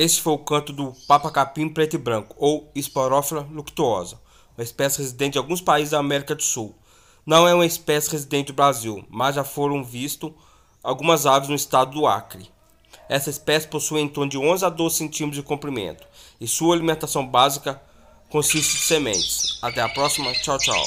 Este foi o canto do papacapim preto e branco, ou Esporófila luctuosa, uma espécie residente de alguns países da América do Sul. Não é uma espécie residente do Brasil, mas já foram vistos algumas aves no estado do Acre. Essa espécie possui em torno de 11 a 12 centímetros de comprimento e sua alimentação básica consiste de sementes. Até a próxima, tchau, tchau.